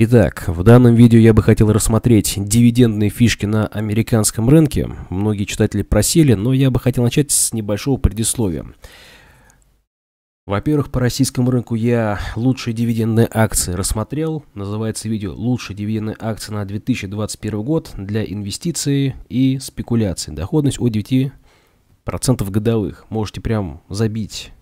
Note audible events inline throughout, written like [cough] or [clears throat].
Итак, в данном видео я бы хотел рассмотреть дивидендные фишки на американском рынке. Многие читатели просили, но я бы хотел начать с небольшого предисловия. Во-первых, по российскому рынку я лучшие дивидендные акции рассмотрел. Называется видео «Лучшие дивидендные акции на 2021 год для инвестиций и спекуляций». Доходность от 9% годовых. Можете прям забить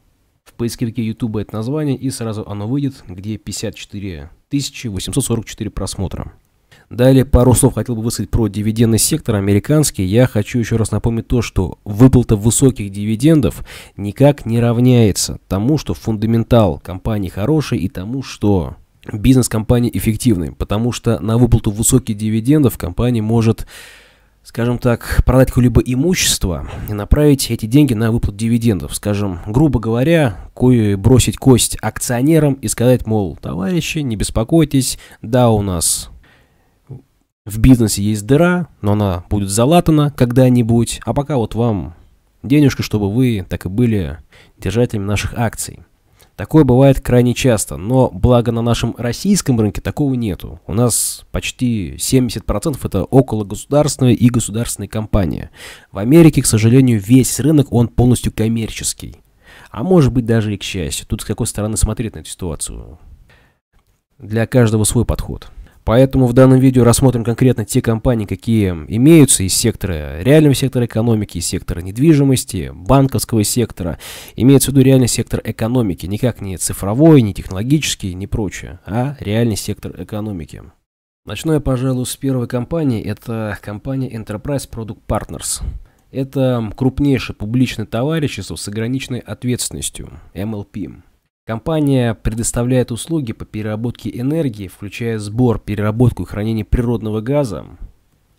в поисковике YouTube это название, и сразу оно выйдет, где 54 1844 просмотра. Далее пару слов хотел бы высказать про дивидендный сектор американский. Я хочу еще раз напомнить то, что выплата высоких дивидендов никак не равняется тому, что фундаментал компании хороший и тому, что бизнес компании эффективный. Потому что на выплату высоких дивидендов компания может скажем так, продать какое-либо имущество и направить эти деньги на выплату дивидендов. Скажем, грубо говоря, кое бросить кость акционерам и сказать, мол, товарищи, не беспокойтесь, да, у нас в бизнесе есть дыра, но она будет залатана когда-нибудь, а пока вот вам денежка, чтобы вы так и были держателями наших акций. Такое бывает крайне часто, но благо на нашем российском рынке такого нету. У нас почти 70% это около государственные и государственные компании. В Америке, к сожалению, весь рынок, он полностью коммерческий. А может быть даже и к счастью. Тут с какой стороны смотреть на эту ситуацию. Для каждого свой подход. Поэтому в данном видео рассмотрим конкретно те компании, какие имеются из сектора э, реального сектора экономики, из сектора недвижимости, банковского сектора. Имеется в виду реальный сектор экономики, никак не цифровой, не технологический, не прочее, а реальный сектор экономики. Начну я, пожалуй, с первой компании. Это компания Enterprise Product Partners. Это крупнейшее публичное товарищество с ограниченной ответственностью, MLP. Компания предоставляет услуги по переработке энергии, включая сбор, переработку и хранение природного газа.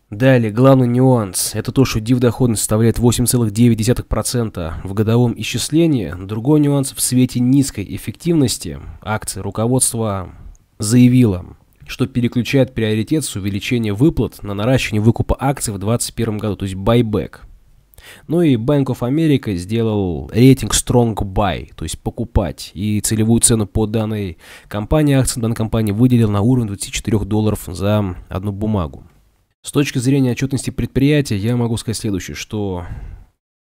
Далее, главный нюанс – это то, что дивдоходность составляет 8,9% в годовом исчислении. Другой нюанс – в свете низкой эффективности Акции руководства заявило, что переключает приоритет с увеличения выплат на наращивание выкупа акций в 2021 году, то есть байбек. Ну и Bank of America сделал рейтинг Strong Buy, то есть покупать. И целевую цену по данной компании, акции данной компании выделил на уровень 24 долларов за одну бумагу. С точки зрения отчетности предприятия, я могу сказать следующее, что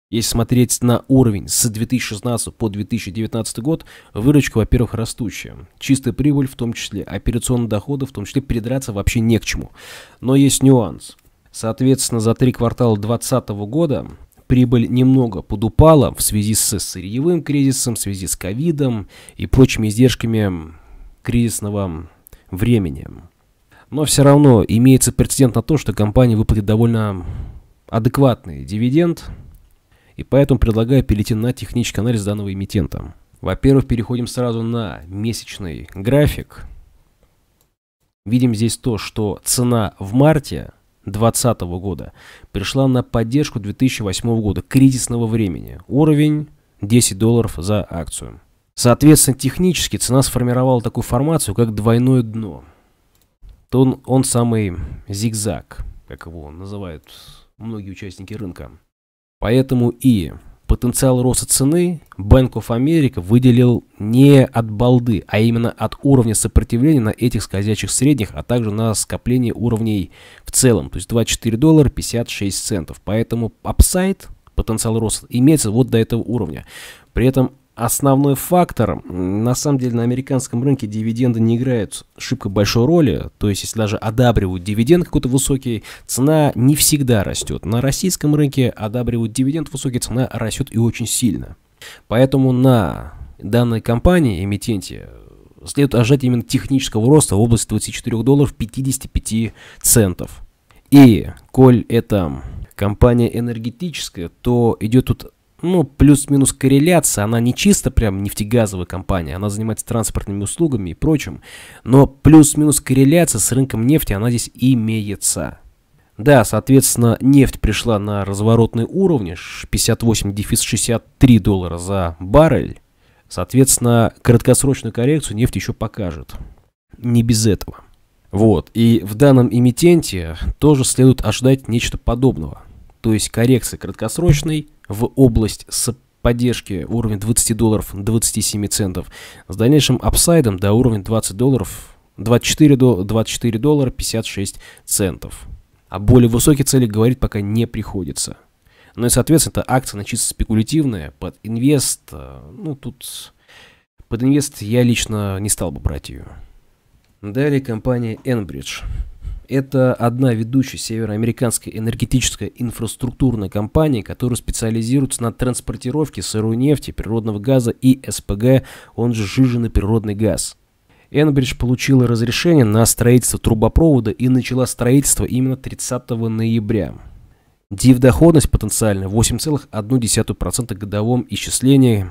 если смотреть на уровень с 2016 по 2019 год, выручка, во-первых, растущая. Чистая прибыль, в том числе операционные доходы, в том числе придраться вообще не к чему. Но есть нюанс. Соответственно, за три квартала 2020 года прибыль немного подупала в связи с сырьевым кризисом, в связи с ковидом и прочими издержками кризисного времени. Но все равно имеется прецедент на то, что компания выплатит довольно адекватный дивиденд, и поэтому предлагаю перейти на технический анализ данного эмитента. Во-первых, переходим сразу на месячный график. Видим здесь то, что цена в марте – 2020 года пришла на поддержку 2008 года, кризисного времени. Уровень 10 долларов за акцию. Соответственно, технически цена сформировала такую формацию, как двойное дно. То он, он самый зигзаг, как его называют многие участники рынка. Поэтому и потенциал роста цены Bank of America выделил не от балды, а именно от уровня сопротивления на этих скользящих средних, а также на скопление уровней в целом, то есть 24 доллара 56 центов. Поэтому апсайд, потенциал роста, имеется вот до этого уровня. При этом основной фактор. На самом деле на американском рынке дивиденды не играют шибко большой роли. То есть, если даже одабривают дивиденд какой-то высокий, цена не всегда растет. На российском рынке одабривают дивиденд высокий, цена растет и очень сильно. Поэтому на данной компании, эмитенте, следует ожидать именно технического роста в области 24 долларов 55 центов. И коль это компания энергетическая, то идет тут ну, плюс-минус корреляция, она не чисто прям нефтегазовая компания, она занимается транспортными услугами и прочим, но плюс-минус корреляция с рынком нефти, она здесь имеется. Да, соответственно, нефть пришла на разворотные уровни, 58 дефис 63 доллара за баррель. Соответственно, краткосрочную коррекцию нефть еще покажет. Не без этого. Вот, и в данном имитенте тоже следует ожидать нечто подобного – то есть коррекции краткосрочной в область с поддержки уровень 20 долларов 27 центов с дальнейшим апсайдом до уровня 20 долларов 24 до 24 доллара 56 центов. О а более высокие цели говорить пока не приходится. Ну и, соответственно, эта акция, она чисто спекулятивная. Под инвест, э, ну, тут... Под инвест я лично не стал бы брать ее. Далее компания Enbridge это одна ведущая североамериканская энергетическая инфраструктурная компания, которая специализируется на транспортировке сырой нефти, природного газа и СПГ, он же жиженый природный газ. Энбридж получила разрешение на строительство трубопровода и начала строительство именно 30 ноября. Див доходность потенциальная 8,1% годовом исчислении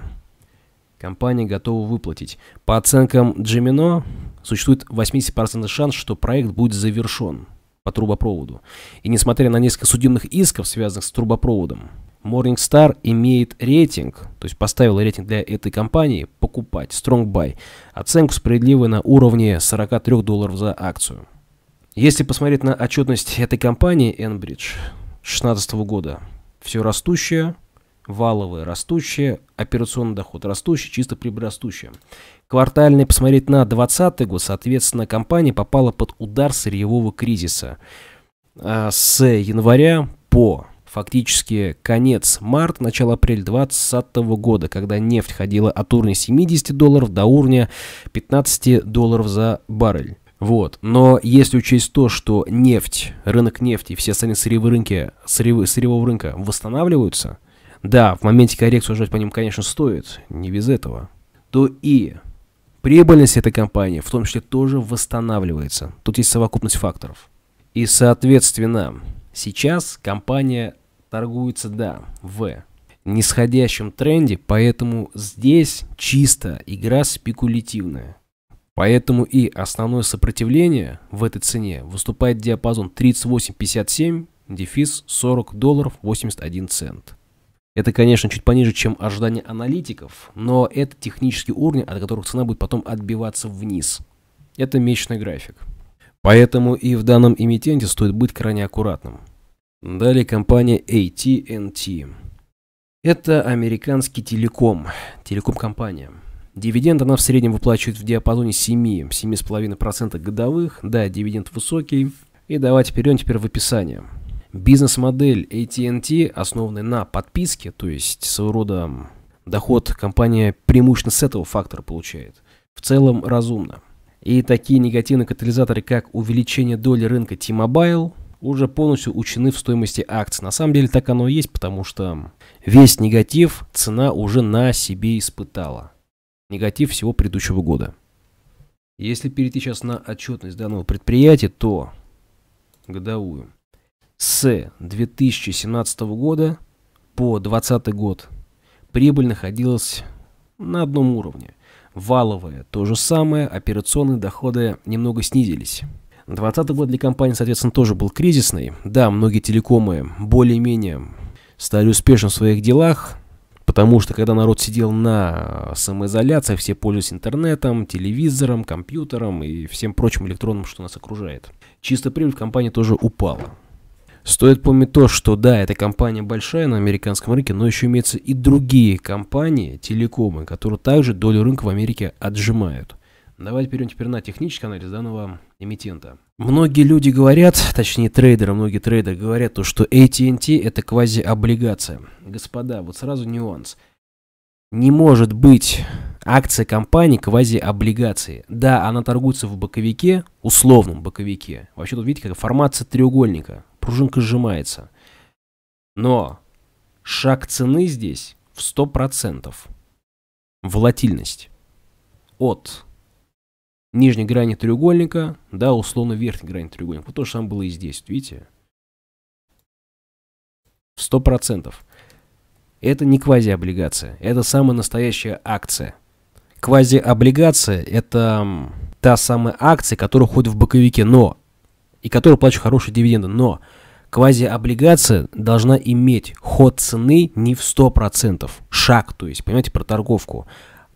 компания готова выплатить. По оценкам Джимино, существует 80% шанс, что проект будет завершен по трубопроводу. И несмотря на несколько судебных исков, связанных с трубопроводом, Morningstar имеет рейтинг, то есть поставил рейтинг для этой компании покупать, strong buy, оценку справедливую на уровне 43 долларов за акцию. Если посмотреть на отчетность этой компании Enbridge 2016 года, все растущее – валовый растущий, операционный доход растущий, чисто прибыль растущая. Квартальный посмотреть на 2020 год, соответственно, компания попала под удар сырьевого кризиса. А, с января по фактически конец март, начало апреля 2020 года, когда нефть ходила от уровня 70 долларов до уровня 15 долларов за баррель. Вот. Но если учесть то, что нефть, рынок нефти, все остальные сырьевые рынки, сырьевые, сырьевого рынка восстанавливаются – да, в моменте коррекции уже по ним, конечно, стоит, не без этого. То и прибыльность этой компании в том числе тоже восстанавливается. Тут есть совокупность факторов. И, соответственно, сейчас компания торгуется, да, в нисходящем тренде, поэтому здесь чисто игра спекулятивная. Поэтому и основное сопротивление в этой цене выступает диапазон 38.57, дефис 40 долларов 81 цент. Это, конечно, чуть пониже, чем ожидания аналитиков, но это технический уровень, от которых цена будет потом отбиваться вниз. Это месячный график. Поэтому и в данном эмитенте стоит быть крайне аккуратным. Далее компания AT&T. Это американский телеком, телеком-компания. Дивиденд она в среднем выплачивает в диапазоне 7-7,5% годовых. Да, дивиденд высокий. И давайте перейдем теперь в описание. Бизнес-модель AT&T, основанная на подписке, то есть своего рода доход компания преимущественно с этого фактора получает, в целом разумно. И такие негативные катализаторы, как увеличение доли рынка T-Mobile, уже полностью учены в стоимости акций. На самом деле так оно и есть, потому что весь негатив цена уже на себе испытала. Негатив всего предыдущего года. Если перейти сейчас на отчетность данного предприятия, то годовую. С 2017 года по 2020 год прибыль находилась на одном уровне. валовая, то же самое, операционные доходы немного снизились. 2020 год для компании, соответственно, тоже был кризисный. Да, многие телекомы более-менее стали успешны в своих делах, потому что когда народ сидел на самоизоляции, все пользуются интернетом, телевизором, компьютером и всем прочим электронным, что нас окружает. Чистая прибыль в компании тоже упала. Стоит помнить то, что да, эта компания большая на американском рынке, но еще имеются и другие компании, телекомы, которые также долю рынка в Америке отжимают. Давайте перейдем теперь на технический анализ данного эмитента. Многие люди говорят, точнее трейдеры, многие трейдеры говорят, то, что AT&T это квазиоблигация. Господа, вот сразу нюанс. Не может быть акция компании квазиоблигации. Да, она торгуется в боковике, условном боковике. Вообще тут видите, как формация треугольника пружинка сжимается. Но шаг цены здесь в 100%. Волатильность. От нижней грани треугольника до условно верхней грани треугольника. Вот то же самое было и здесь, видите? В 100%. Это не квазиоблигация, это самая настоящая акция. Квазиоблигация – это та самая акция, которая ходит в боковике, но и которые плачут хорошие дивиденды. Но квазиоблигация должна иметь ход цены не в 100%, шаг, то есть, понимаете, про торговку,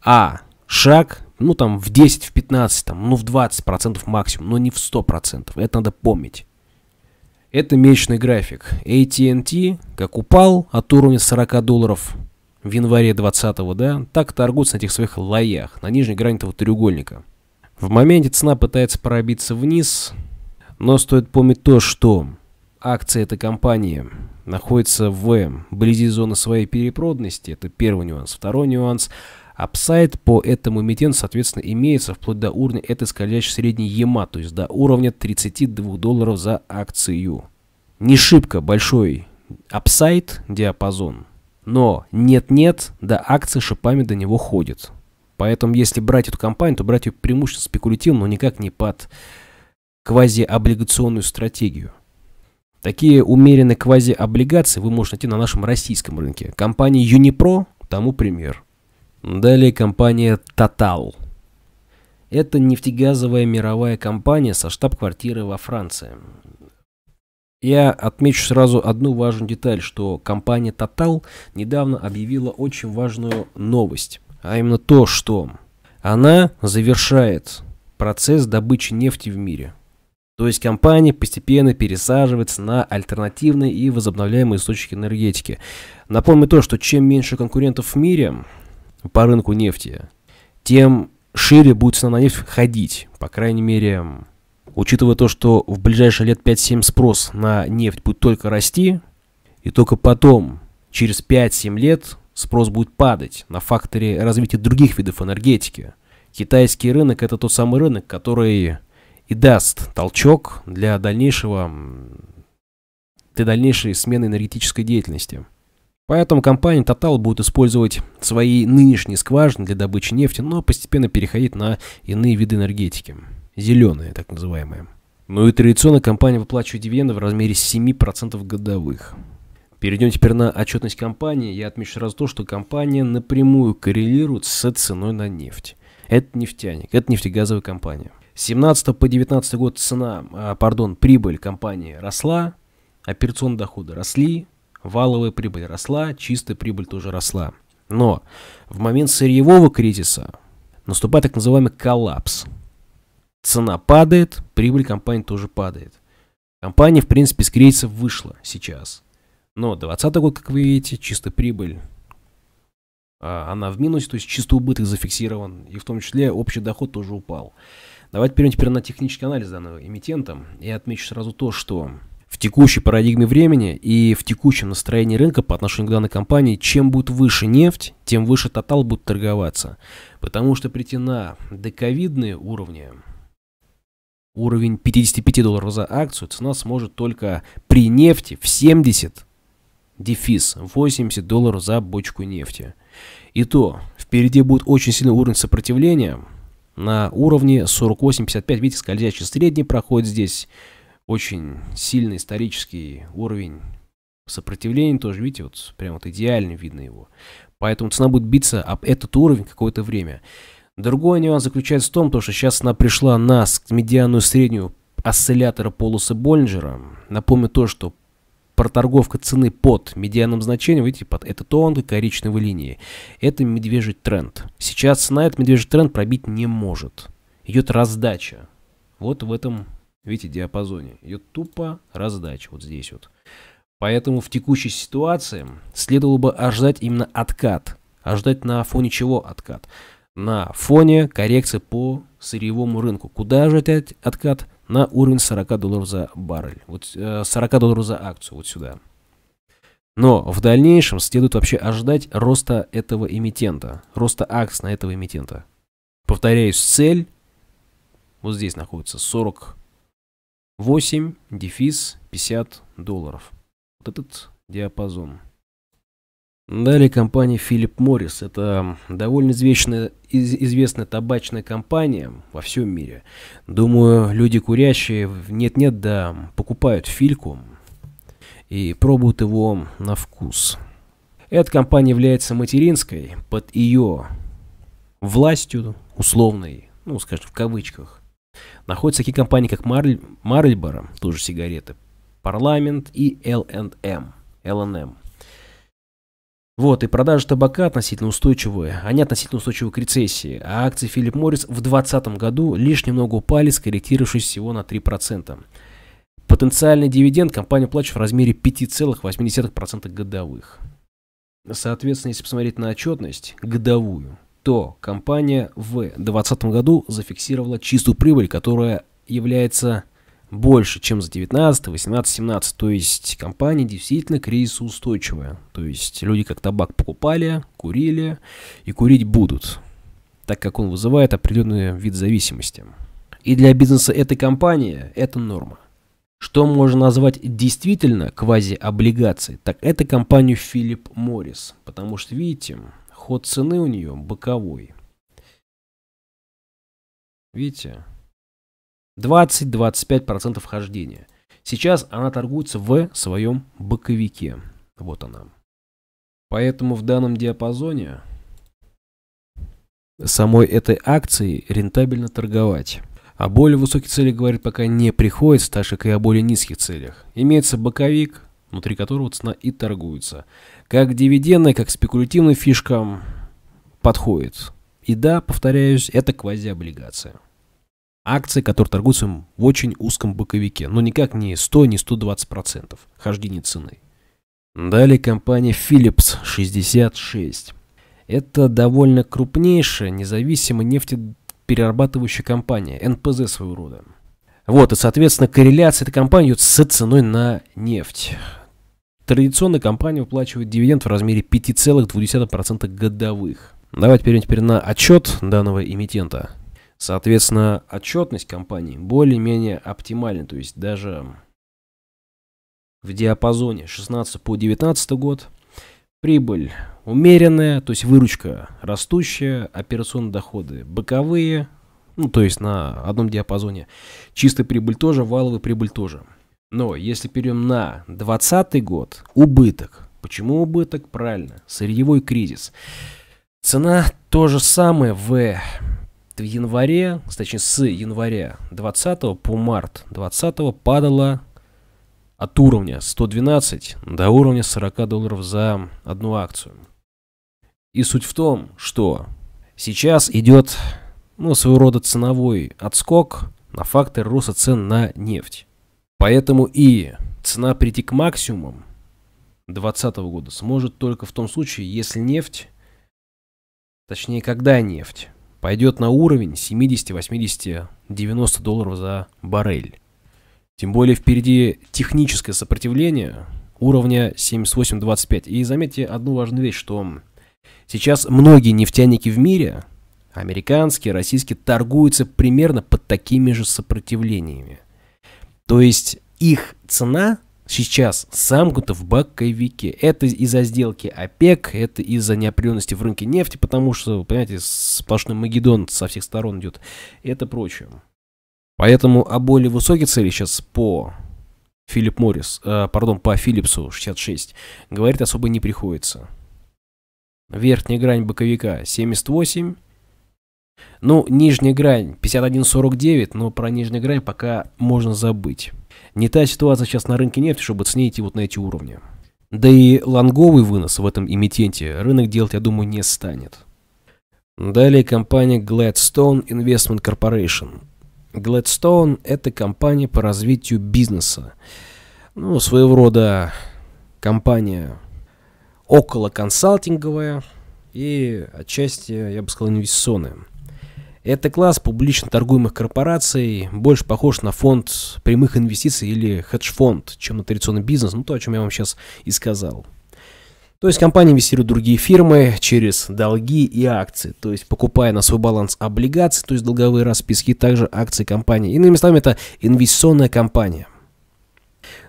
а шаг, ну там в 10, в 15, там, ну в 20% максимум, но не в 100%, это надо помнить. Это месячный график. AT&T как упал от уровня 40 долларов в январе 20 да, так торгуются на этих своих лоях, на нижней грани этого треугольника. В моменте цена пытается пробиться вниз, но стоит помнить то, что акции этой компании находятся в близи зоны своей перепроданности. Это первый нюанс. Второй нюанс. Апсайд по этому эмитенту, соответственно, имеется вплоть до уровня этой скользящей средней ЕМА, то есть до уровня 32 долларов за акцию. Не шибко большой апсайд диапазон, но нет-нет, да акции шипами до него ходят. Поэтому если брать эту компанию, то брать ее преимущественно спекулятивно, но никак не под квазиоблигационную стратегию. Такие умеренные квазиоблигации вы можете найти на нашем российском рынке. Компания Unipro тому пример. Далее компания Total. Это нефтегазовая мировая компания со штаб-квартирой во Франции. Я отмечу сразу одну важную деталь, что компания Total недавно объявила очень важную новость, а именно то, что она завершает процесс добычи нефти в мире – то есть компания постепенно пересаживается на альтернативные и возобновляемые источники энергетики. Напомню то, что чем меньше конкурентов в мире по рынку нефти, тем шире будет цена на нефть ходить. По крайней мере, учитывая то, что в ближайшие лет 5-7 спрос на нефть будет только расти, и только потом, через 5-7 лет, спрос будет падать на факторе развития других видов энергетики. Китайский рынок – это тот самый рынок, который и даст толчок для дальнейшего, для дальнейшей смены энергетической деятельности. Поэтому компания Total будет использовать свои нынешние скважины для добычи нефти, но постепенно переходить на иные виды энергетики. Зеленые, так называемые. Ну и традиционно компания выплачивает дивиденды в размере 7% годовых. Перейдем теперь на отчетность компании. Я отмечу сразу то, что компания напрямую коррелирует с ценой на нефть. Это нефтяник, это нефтегазовая компания. 17 по 19 год цена, а, пардон, прибыль компании росла, операционные доходы росли, валовая прибыль росла, чистая прибыль тоже росла. Но в момент сырьевого кризиса наступает так называемый коллапс. Цена падает, прибыль компании тоже падает. Компания, в принципе, из кризиса вышла сейчас. Но 2020 год, как вы видите, чистая прибыль а, она в минусе, то есть чистый убыток зафиксирован, и в том числе общий доход тоже упал. Давайте перейдем теперь на технический анализ данного эмитента. и отмечу сразу то, что в текущей парадигме времени и в текущем настроении рынка по отношению к данной компании, чем будет выше нефть, тем выше тотал будет торговаться. Потому что прийти на доковидные уровни, уровень 55 долларов за акцию, цена сможет только при нефти в 70, дефис, 80 долларов за бочку нефти. И то, впереди будет очень сильный уровень сопротивления – на уровне 48-55. Видите, скользящий средний проходит здесь. Очень сильный исторический уровень сопротивления тоже, видите, вот прям вот идеально видно его. Поэтому цена будет биться об этот уровень какое-то время. Другой нюанс заключается в том, что сейчас она пришла на медианную среднюю осциллятора полосы Боллинджера. Напомню то, что проторговка цены под медианным значением, видите, под это тонкой коричневой линии. Это медвежий тренд. Сейчас цена этот медвежий тренд пробить не может. Идет раздача. Вот в этом, видите, диапазоне. Идет тупо раздача вот здесь вот. Поэтому в текущей ситуации следовало бы ожидать именно откат. Ожидать а на фоне чего откат? На фоне коррекции по сырьевому рынку. Куда ожидать откат? на уровень 40 долларов за баррель, вот 40 э, долларов за акцию, вот сюда. Но в дальнейшем следует вообще ожидать роста этого эмитента, роста акс на этого эмитента. Повторяюсь, цель вот здесь находится 48 дефис 50 долларов. Вот этот диапазон. Далее компания Philip Morris. Это довольно известная, из, известная табачная компания во всем мире. Думаю, люди курящие нет-нет, да покупают фильку и пробуют его на вкус. Эта компания является материнской под ее властью условной, ну, скажем, в кавычках. Находятся такие компании, как Марль, Марльборо, тоже сигареты, Парламент и L&M. L&M. Вот, и продажи табака относительно устойчивые, они относительно устойчивы к рецессии, а акции Филипп Моррис в 2020 году лишь немного упали, скорректировавшись всего на 3%. Потенциальный дивиденд компания плачет в размере 5,8% годовых. Соответственно, если посмотреть на отчетность годовую, то компания в 2020 году зафиксировала чистую прибыль, которая является больше, чем за 19, 18, 17. То есть компания действительно кризисоустойчивая. То есть люди как табак покупали, курили и курить будут, так как он вызывает определенный вид зависимости. И для бизнеса этой компании это норма. Что можно назвать действительно квазиоблигацией, так это компанию Philip Morris. Потому что, видите, ход цены у нее боковой. Видите? 20-25% хождения. Сейчас она торгуется в своем боковике. Вот она. Поэтому в данном диапазоне самой этой акции рентабельно торговать. О более высоких целях говорить пока не приходится, так же, как и о более низких целях. Имеется боковик, внутри которого цена и торгуется. Как дивидендная, как спекулятивная фишка подходит. И да, повторяюсь, это квазиоблигация акции, которые торгуются в очень узком боковике, но никак не 100, не 120% хождения цены. Далее компания Philips 66. Это довольно крупнейшая независимая нефтеперерабатывающая компания, НПЗ своего рода. Вот, и, соответственно, корреляция этой компании идет с ценой на нефть. Традиционно компания выплачивает дивиденд в размере 5,2% годовых. Давайте перейдем теперь на отчет данного эмитента. Соответственно, отчетность компании более-менее оптимальна, то есть даже в диапазоне 16 по 19 год. Прибыль умеренная, то есть выручка растущая, операционные доходы боковые, ну то есть на одном диапазоне. Чистая прибыль тоже, валовая прибыль тоже. Но если перейдем на 2020 год, убыток. Почему убыток? Правильно, сырьевой кризис. Цена то же самое в в январе, точнее с января 20 по март 20 падала от уровня 112 до уровня 40 долларов за одну акцию. И суть в том, что сейчас идет ну, своего рода ценовой отскок на фактор роста цен на нефть. Поэтому и цена прийти к максимумам 2020 года сможет только в том случае, если нефть, точнее, когда нефть пойдет на уровень 70, 80, 90 долларов за баррель. Тем более впереди техническое сопротивление уровня 78-25. И заметьте одну важную вещь, что сейчас многие нефтяники в мире, американские, российские, торгуются примерно под такими же сопротивлениями. То есть их цена сейчас замкнута в боковике. Это из-за сделки ОПЕК, это из-за неопределенности в рынке нефти, потому что, понимаете, сплошной Магеддон со всех сторон идет. Это прочее. Поэтому о более высоких целях сейчас по Филипп Моррис, э, пардон, по Филлипсу 66, говорить особо не приходится. Верхняя грань боковика 78, ну, нижняя грань 51.49, но про нижнюю грань пока можно забыть. Не та ситуация сейчас на рынке нефти, чтобы с вот на эти уровни. Да и лонговый вынос в этом эмитенте рынок делать, я думаю, не станет. Далее компания Gladstone Investment Corporation. Gladstone – это компания по развитию бизнеса. Ну, своего рода компания около консалтинговая и отчасти, я бы сказал, инвестиционная. Это класс публично торгуемых корпораций, больше похож на фонд прямых инвестиций или хедж-фонд, чем на традиционный бизнес, ну то, о чем я вам сейчас и сказал. То есть компании инвестирует в другие фирмы через долги и акции, то есть покупая на свой баланс облигации, то есть долговые расписки, также акции компании. Иными словами, это инвестиционная компания.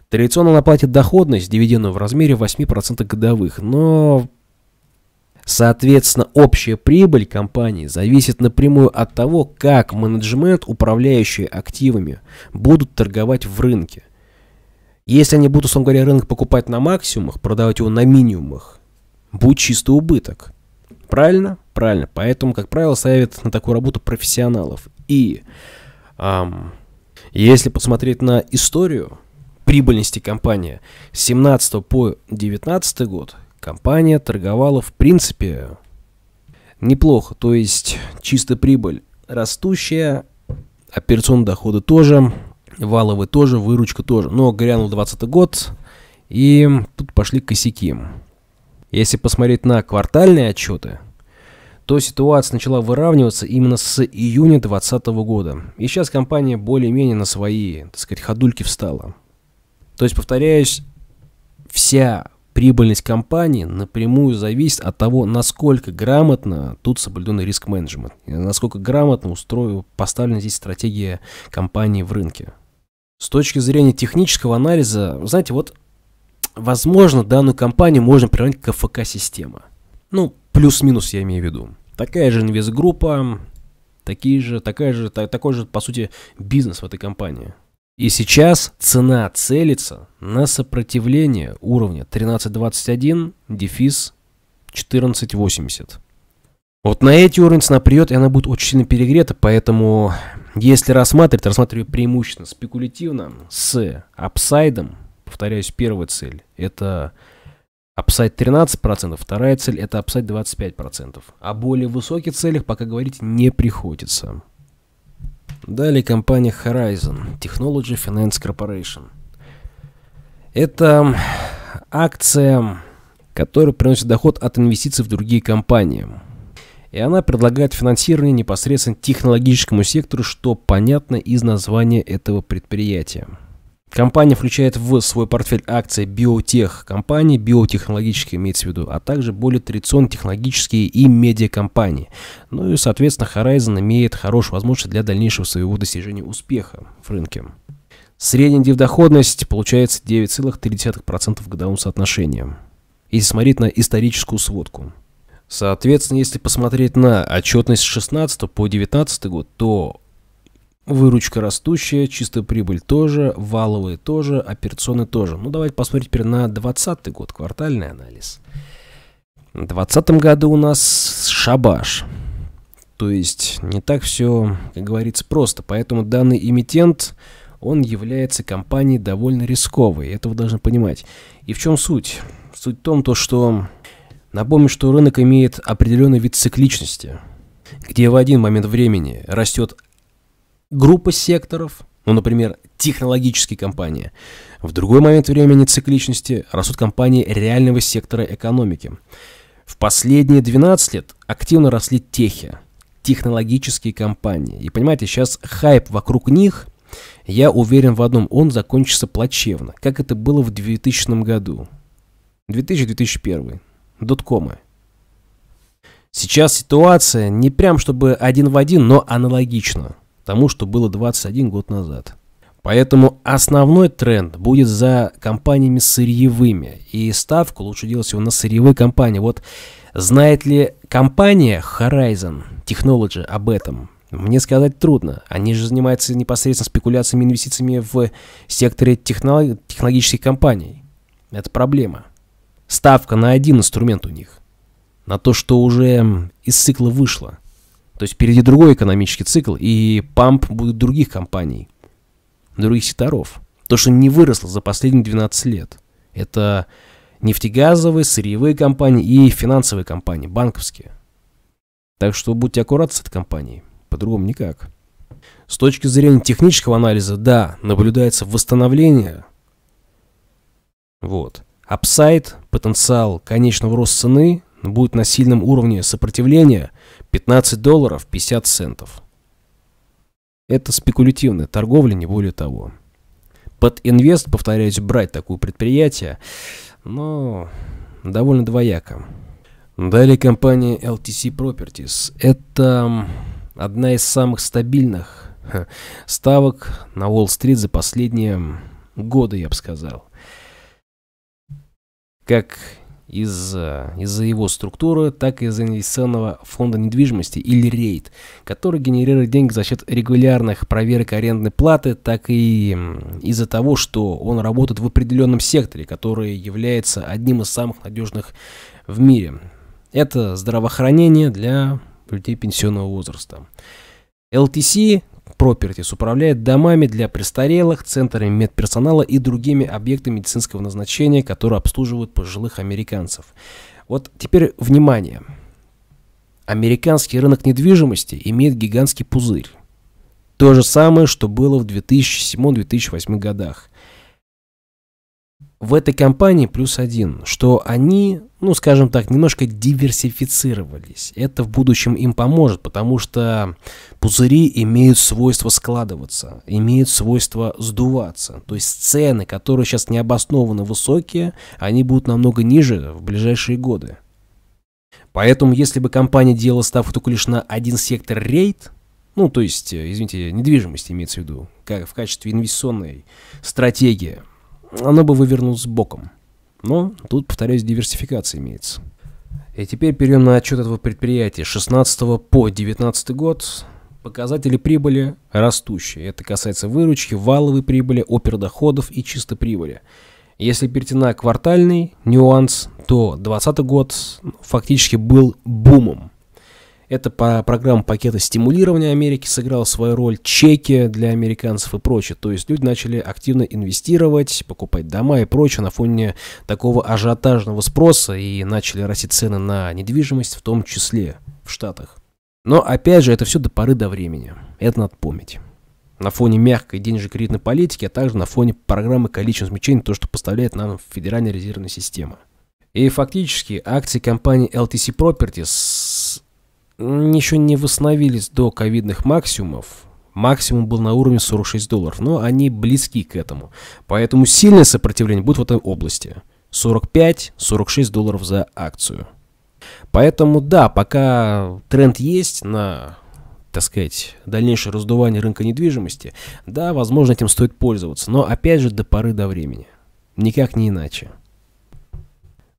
Традиционно она платит доходность дивиденду в размере 8% годовых, но Соответственно, общая прибыль компании зависит напрямую от того, как менеджмент, управляющие активами, будут торговать в рынке. Если они будут, условно говоря, рынок покупать на максимумах, продавать его на минимумах, будет чистый убыток. Правильно? Правильно. Поэтому, как правило, ставят на такую работу профессионалов. И эм, если посмотреть на историю прибыльности компании с 17 по 19 год, Компания торговала в принципе неплохо, то есть чистая прибыль растущая, операционные доходы тоже, валовые тоже, выручка тоже. Но грянул 20 год, и тут пошли косяки. Если посмотреть на квартальные отчеты, то ситуация начала выравниваться именно с июня 2020 года. И сейчас компания более-менее на свои, так сказать, ходульки встала. То есть, повторяюсь, вся Прибыльность компании напрямую зависит от того, насколько грамотно тут соблюден риск-менеджмент, насколько грамотно устроена поставлена здесь стратегия компании в рынке. С точки зрения технического анализа, знаете, вот, возможно, данную компанию можно приравнять к ФК-система. Ну, плюс-минус я имею в виду. Такая же инвестгруппа, такие же, такая же, так, такой же, по сути, бизнес в этой компании – и сейчас цена целится на сопротивление уровня 1321 дефис 1480. Вот на эти уровни цена придет, и она будет очень сильно перегрета, поэтому если рассматривать, рассматриваю преимущественно спекулятивно с апсайдом. Повторяюсь, первая цель это апсайд 13%, вторая цель это апсайд 25%. О более высоких целях пока говорить не приходится. Далее компания Horizon Technology Finance Corporation. Это акция, которая приносит доход от инвестиций в другие компании. И она предлагает финансирование непосредственно технологическому сектору, что понятно из названия этого предприятия. Компания включает в свой портфель акции биотех компаний, биотехнологические имеется в виду, а также более традиционные технологические и медиакомпании. Ну и, соответственно, Horizon имеет хорошую возможность для дальнейшего своего достижения успеха в рынке. Средняя дивдоходность получается 9,3% в годовом соотношении. Если смотреть на историческую сводку. Соответственно, если посмотреть на отчетность с 16 по 19 год, то Выручка растущая, чистая прибыль тоже, валовые тоже, операционные тоже. Ну, давайте посмотрим теперь на 2020 год, квартальный анализ. В 2020 году у нас шабаш. То есть не так все, как говорится, просто. Поэтому данный эмитент, он является компанией довольно рисковой. Это вы должны понимать. И в чем суть? Суть в том, то, что... Напомню, что рынок имеет определенный вид цикличности, где в один момент времени растет группа секторов, ну, например, технологические компании. В другой момент времени цикличности растут компании реального сектора экономики. В последние 12 лет активно росли техи, технологические компании. И понимаете, сейчас хайп вокруг них, я уверен в одном, он закончится плачевно, как это было в 2000 году. 2000-2001. Доткомы. Сейчас ситуация не прям чтобы один в один, но аналогично тому, что было 21 год назад. Поэтому основной тренд будет за компаниями сырьевыми. И ставку лучше делать всего на сырьевые компании. Вот знает ли компания Horizon Technology об этом? Мне сказать трудно. Они же занимаются непосредственно спекуляциями, инвестициями в секторе техно- технологических компаний. Это проблема. Ставка на один инструмент у них. На то, что уже из цикла вышло. То есть впереди другой экономический цикл, и памп будет других компаний, других секторов. То, что не выросло за последние 12 лет, это нефтегазовые, сырьевые компании и финансовые компании, банковские. Так что будьте аккуратны с этой компанией, по-другому никак. С точки зрения технического анализа, да, наблюдается восстановление. Вот. Апсайд, потенциал конечного роста цены, будет на сильном уровне сопротивления – 15 долларов 50 центов. Это спекулятивная торговля, не более того. Под инвест, повторяюсь, брать такое предприятие, но довольно двояко. Далее компания LTC Properties. Это одна из самых стабильных ставок на Уолл-стрит за последние годы, я бы сказал. Как из-за из его структуры, так и из инвестиционного фонда недвижимости или рейд, который генерирует деньги за счет регулярных проверок арендной платы, так и из-за того, что он работает в определенном секторе, который является одним из самых надежных в мире. Это здравоохранение для людей пенсионного возраста. LTC Properties управляет домами для престарелых, центрами медперсонала и другими объектами медицинского назначения, которые обслуживают пожилых американцев. Вот теперь внимание. Американский рынок недвижимости имеет гигантский пузырь. То же самое, что было в 2007-2008 годах в этой компании плюс один, что они, ну, скажем так, немножко диверсифицировались. Это в будущем им поможет, потому что пузыри имеют свойство складываться, имеют свойство сдуваться. То есть цены, которые сейчас необоснованно высокие, они будут намного ниже в ближайшие годы. Поэтому, если бы компания делала ставку только лишь на один сектор рейд, ну, то есть, э, извините, недвижимость имеется в виду, как в качестве инвестиционной стратегии – оно бы вывернулось боком. Но тут, повторяюсь, диверсификация имеется. И теперь перейдем на отчет этого предприятия. 16 по 19 год показатели прибыли растущие. Это касается выручки, валовой прибыли, опердоходов и чисто прибыли. Если перейти на квартальный нюанс, то 2020 год ну, фактически был бумом. Это по программа пакета стимулирования Америки сыграла свою роль, чеки для американцев и прочее. То есть люди начали активно инвестировать, покупать дома и прочее на фоне такого ажиотажного спроса и начали расти цены на недвижимость, в том числе в Штатах. Но опять же, это все до поры до времени. Это надо помнить. На фоне мягкой денежно-кредитной политики, а также на фоне программы количественного смягчения, то, что поставляет нам Федеральная резервная система. И фактически акции компании LTC Properties еще не восстановились до ковидных максимумов. Максимум был на уровне 46 долларов, но они близки к этому. Поэтому сильное сопротивление будет в этой области. 45-46 долларов за акцию. Поэтому да, пока тренд есть на, так сказать, дальнейшее раздувание рынка недвижимости, да, возможно, этим стоит пользоваться. Но опять же, до поры до времени. Никак не иначе.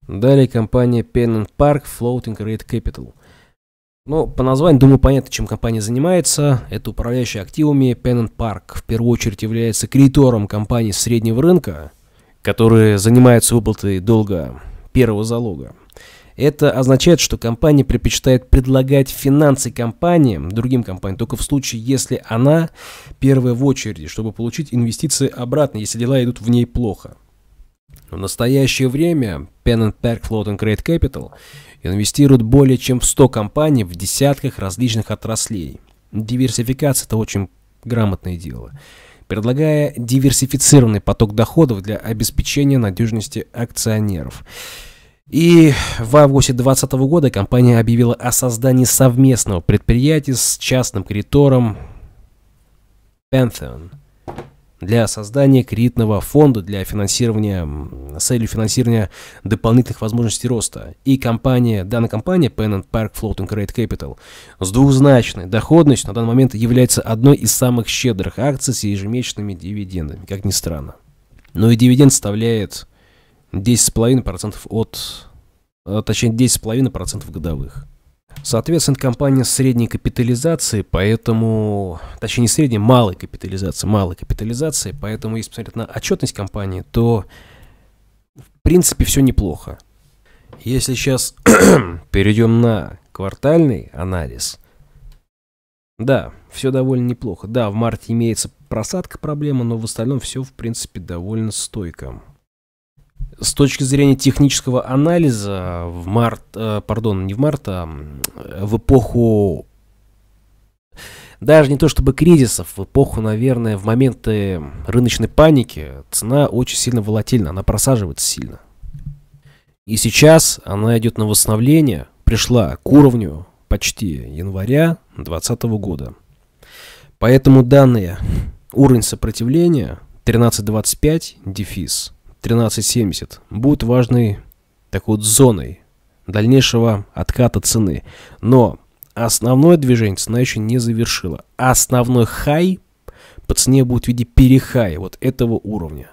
Далее компания Pennant Park Floating Rate Capital – ну, по названию, думаю, понятно, чем компания занимается. Это управляющая активами Pennant Park. В первую очередь является кредитором компании среднего рынка, которые занимаются выплатой долга первого залога. Это означает, что компания предпочитает предлагать финансы компаниям, другим компаниям, только в случае, если она первая в очереди, чтобы получить инвестиции обратно, если дела идут в ней плохо. В настоящее время Pennant Park Floating Credit Capital – инвестируют более чем в 100 компаний в десятках различных отраслей. Диверсификация – это очень грамотное дело, предлагая диверсифицированный поток доходов для обеспечения надежности акционеров. И в августе 2020 года компания объявила о создании совместного предприятия с частным кредитором Pantheon – для создания кредитного фонда для финансирования, с целью финансирования дополнительных возможностей роста. И компания, данная компания Pennant Park Floating Rate Capital с двухзначной доходностью на данный момент является одной из самых щедрых акций с ежемесячными дивидендами, как ни странно. Но ну и дивиденд составляет 10,5% от, а, точнее 10,5% годовых. Соответственно, компания с средней капитализацией, поэтому, точнее не средней, малой капитализации, малой капитализации, поэтому если посмотреть на отчетность компании, то в принципе все неплохо. Если сейчас [clears throat] перейдем на квартальный анализ, да, все довольно неплохо. Да, в марте имеется просадка проблема, но в остальном все в принципе довольно стойко. С точки зрения технического анализа, в март, э, пардон, не в марта, в эпоху, даже не то чтобы кризисов, в эпоху, наверное, в моменты рыночной паники цена очень сильно волатильна, она просаживается сильно. И сейчас она идет на восстановление, пришла к уровню почти января 2020 года. Поэтому данные уровень сопротивления 13.25 дефис – 13.70 будет важной такой вот зоной дальнейшего отката цены. Но основное движение цена еще не завершила. основной хай по цене будет в виде перехай вот этого уровня.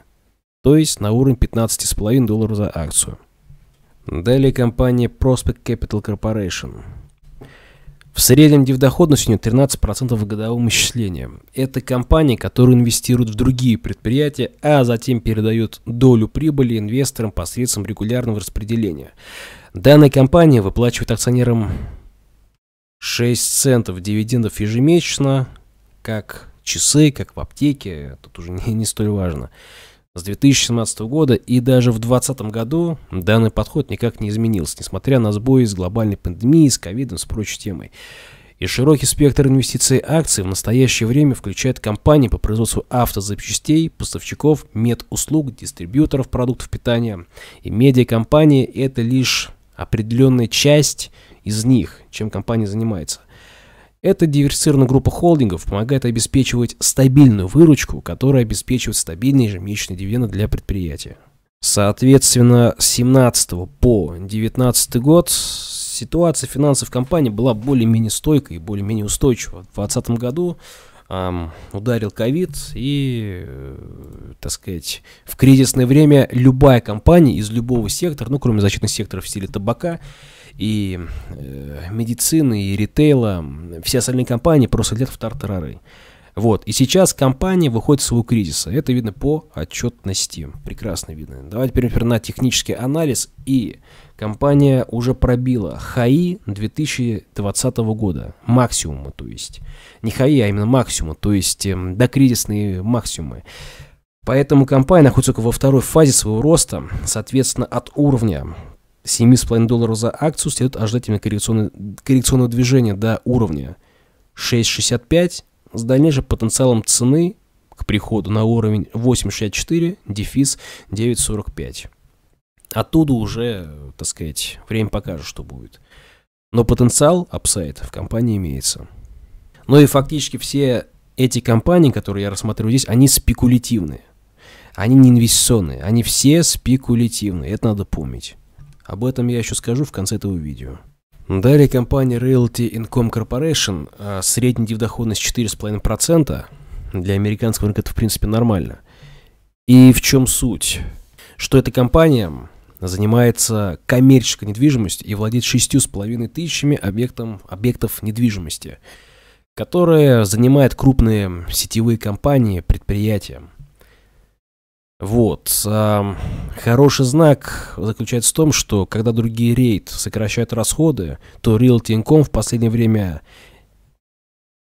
То есть на уровень 15,5 долларов за акцию. Далее компания Prospect Capital Corporation. В среднем дивдоходность у нее 13% в годовом исчислении. Это компании, которые инвестируют в другие предприятия, а затем передают долю прибыли инвесторам посредством регулярного распределения. Данная компания выплачивает акционерам 6 центов дивидендов ежемесячно, как часы, как в аптеке, тут уже не, не столь важно с 2017 года и даже в 2020 году данный подход никак не изменился, несмотря на сбои с глобальной пандемией, с ковидом, с прочей темой. И широкий спектр инвестиций акций в настоящее время включает компании по производству автозапчастей, поставщиков, медуслуг, дистрибьюторов продуктов питания. И медиакомпании – это лишь определенная часть из них, чем компания занимается – эта диверсированная группа холдингов помогает обеспечивать стабильную выручку, которая обеспечивает стабильные ежемесячные дивиденды для предприятия. Соответственно, с 17 по 19 год ситуация финансов компании была более-менее стойкой и более-менее устойчива. В 2020 году эм, ударил ковид и, э, так сказать, в кризисное время любая компания из любого сектора, ну кроме защитных секторов в стиле табака, и э, медицины, и ритейла, все остальные компании просто лет в тартарары. Вот, и сейчас компания выходит из своего кризиса. Это видно по отчетности. Прекрасно видно. Давайте перейдем на технический анализ. И компания уже пробила ХАИ 2020 года. Максимумы, то есть. Не ХАИ, а именно максимумы, то есть э, докризисные максимумы. Поэтому компания находится во второй фазе своего роста, соответственно, от уровня 7,5 долларов за акцию следует ожидательное коррекционное, коррекционное движение до уровня 6,65 с дальнейшим потенциалом цены к приходу на уровень 8,64, дефис 9,45. Оттуда уже, так сказать, время покажет, что будет. Но потенциал апсайд в компании имеется. Но ну и фактически все эти компании, которые я рассматриваю здесь, они спекулятивные. Они не инвестиционные, они все спекулятивные, это надо помнить. Об этом я еще скажу в конце этого видео. Далее компания Realty Income Corporation, а средняя дивдоходность 4,5%, для американского рынка это в принципе нормально. И в чем суть? Что эта компания занимается коммерческой недвижимостью и владеет шестью с половиной тысячами объектом, объектов недвижимости, которые занимают крупные сетевые компании, предприятия. Вот. Хороший знак заключается в том, что когда другие рейд сокращают расходы, то Realty.com в последнее время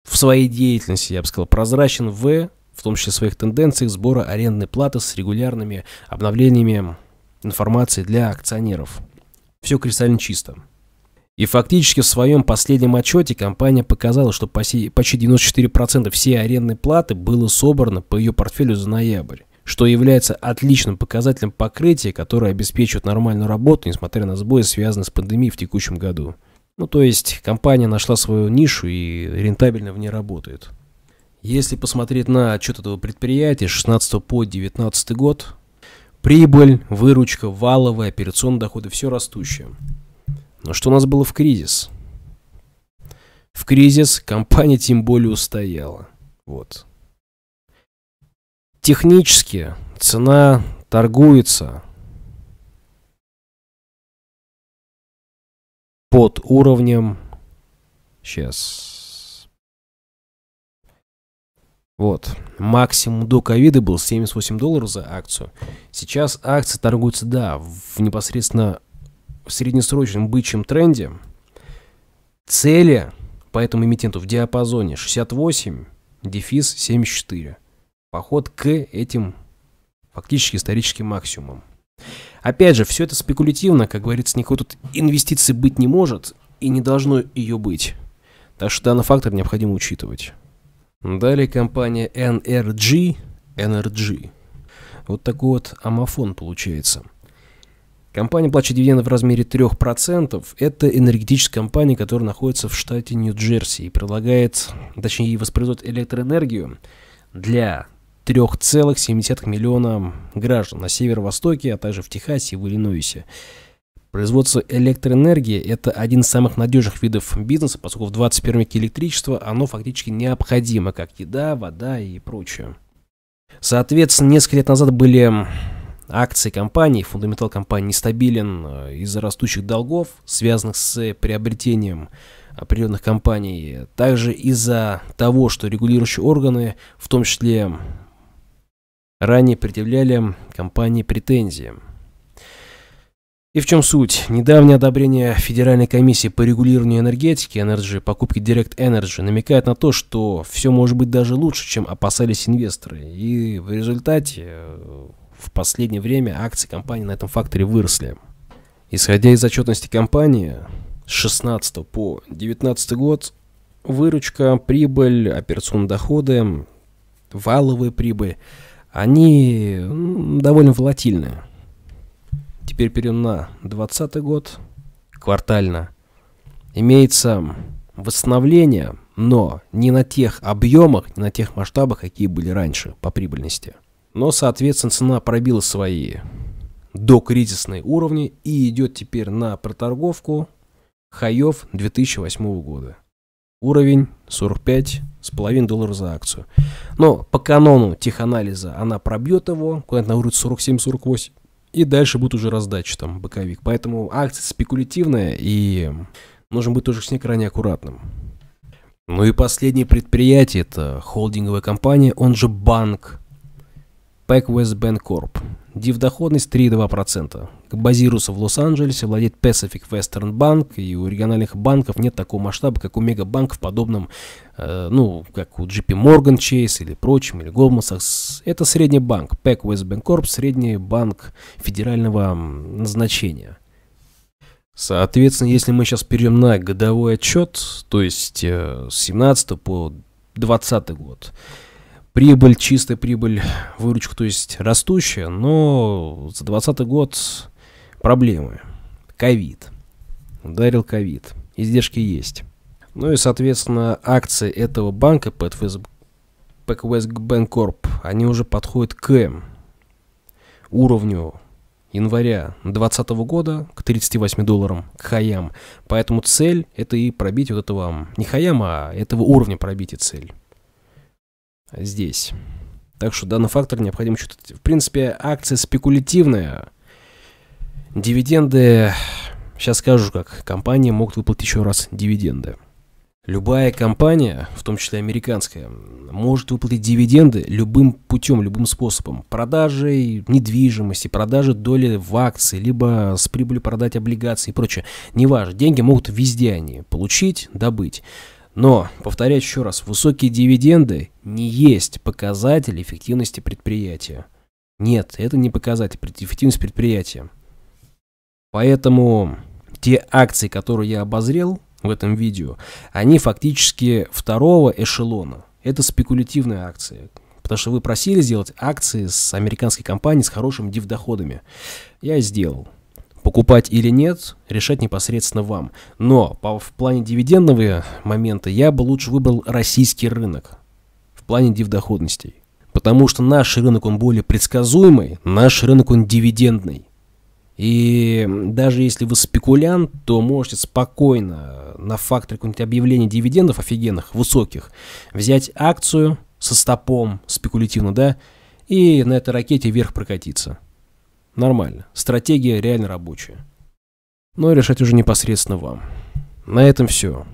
в своей деятельности, я бы сказал, прозрачен в, в том числе в своих тенденциях, сбора арендной платы с регулярными обновлениями информации для акционеров. Все кристально чисто. И фактически в своем последнем отчете компания показала, что почти 94% всей арендной платы было собрано по ее портфелю за ноябрь что является отличным показателем покрытия, которое обеспечивает нормальную работу, несмотря на сбои, связанные с пандемией в текущем году. Ну, то есть компания нашла свою нишу и рентабельно в ней работает. Если посмотреть на отчет этого предприятия 16 по 19 год, прибыль, выручка, валовые, операционные доходы, все растущее. Но что у нас было в кризис? В кризис компания тем более устояла. Вот. Технически цена торгуется под уровнем сейчас вот максимум до ковида был 78 долларов за акцию сейчас акции торгуются да в непосредственно в среднесрочном бычьем тренде цели по этому эмитенту в диапазоне 68 дефис 74 поход к этим фактически историческим максимумам. Опять же, все это спекулятивно, как говорится, никакой тут инвестиции быть не может и не должно ее быть. Так что данный фактор необходимо учитывать. Далее компания NRG. NRG. Вот такой вот амофон получается. Компания платит дивиденды в размере 3%. Это энергетическая компания, которая находится в штате Нью-Джерси и предлагает, точнее, воспроизводит электроэнергию для 3,7 миллиона граждан на северо-востоке, а также в Техасе и в Иллинойсе. Производство электроэнергии – это один из самых надежных видов бизнеса, поскольку в 21 веке электричество оно фактически необходимо, как еда, вода и прочее. Соответственно, несколько лет назад были акции компании, фундаментал компании нестабилен э, из-за растущих долгов, связанных с приобретением определенных компаний, также из-за того, что регулирующие органы, в том числе ранее предъявляли компании претензии. И в чем суть? Недавнее одобрение Федеральной комиссии по регулированию энергетики Energy, покупки Direct Energy намекает на то, что все может быть даже лучше, чем опасались инвесторы. И в результате э, в последнее время акции компании на этом факторе выросли. Исходя из отчетности компании, с 16 по 2019 год выручка, прибыль, операционные доходы, валовые прибыль они довольно волатильны. Теперь перейдем на 2020 год, квартально. Имеется восстановление, но не на тех объемах, не на тех масштабах, какие были раньше по прибыльности. Но, соответственно, цена пробила свои докризисные уровни и идет теперь на проторговку хаев 2008 года уровень 45 с половиной долларов за акцию. Но по канону теханализа она пробьет его, куда-то на уровень 47-48, и дальше будет уже раздача там, боковик. Поэтому акция спекулятивная, и нужно быть тоже с ней крайне аккуратным. Ну и последнее предприятие, это холдинговая компания, он же банк. PacWest Bank Corp. Дивдоходность 3,2%. Базируется в Лос-Анджелесе, владеет Pacific Western Bank, и у региональных банков нет такого масштаба, как у мегабанк в подобном, э, ну, как у JP Morgan Chase или прочим, или Goldman Sachs. Это средний банк, PacWest Bank Corp, средний банк федерального назначения. Соответственно, если мы сейчас перейдем на годовой отчет, то есть э, с 17 по 20 год, прибыль, чистая прибыль, выручка, то есть растущая, но за 2020 год проблемы. Ковид. Ударил ковид. Издержки есть. Ну и, соответственно, акции этого банка, PacWest Bank Corp, они уже подходят к уровню января 2020 года к 38 долларам, к хаям. Поэтому цель это и пробить вот этого, не хаям, а этого уровня пробить и цель здесь. Так что данный фактор необходимо учитывать. В принципе, акция спекулятивная. Дивиденды... Сейчас скажу, как компании могут выплатить еще раз дивиденды. Любая компания, в том числе американская, может выплатить дивиденды любым путем, любым способом. Продажей недвижимости, продажи доли в акции, либо с прибылью продать облигации и прочее. Неважно, деньги могут везде они получить, добыть. Но, повторять еще раз, высокие дивиденды не есть показатель эффективности предприятия. Нет, это не показатель эффективности предприятия. Поэтому те акции, которые я обозрел в этом видео, они фактически второго эшелона. Это спекулятивные акции. Потому что вы просили сделать акции с американской компанией с хорошими дивдоходами. Я сделал покупать или нет, решать непосредственно вам. Но по, в плане дивидендного момента я бы лучше выбрал российский рынок в плане дивдоходностей. Потому что наш рынок, он более предсказуемый, наш рынок, он дивидендный. И даже если вы спекулянт, то можете спокойно на фактор какого-нибудь объявления дивидендов офигенных, высоких, взять акцию со стопом спекулятивно, да, и на этой ракете вверх прокатиться. Нормально. Стратегия реально рабочая. Но решать уже непосредственно вам. На этом все.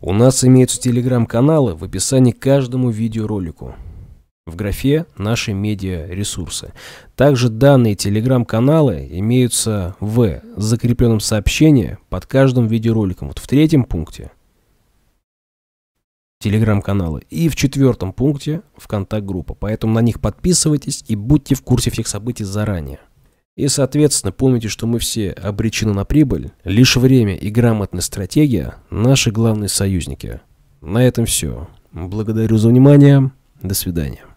У нас имеются телеграм-каналы в описании к каждому видеоролику. В графе «Наши медиа-ресурсы». Также данные телеграм-каналы имеются в закрепленном сообщении под каждым видеороликом, вот в третьем пункте телеграм-каналы и в четвертом пункте в контакт-группа. Поэтому на них подписывайтесь и будьте в курсе всех событий заранее. И, соответственно, помните, что мы все обречены на прибыль. Лишь время и грамотная стратегия – наши главные союзники. На этом все. Благодарю за внимание. До свидания.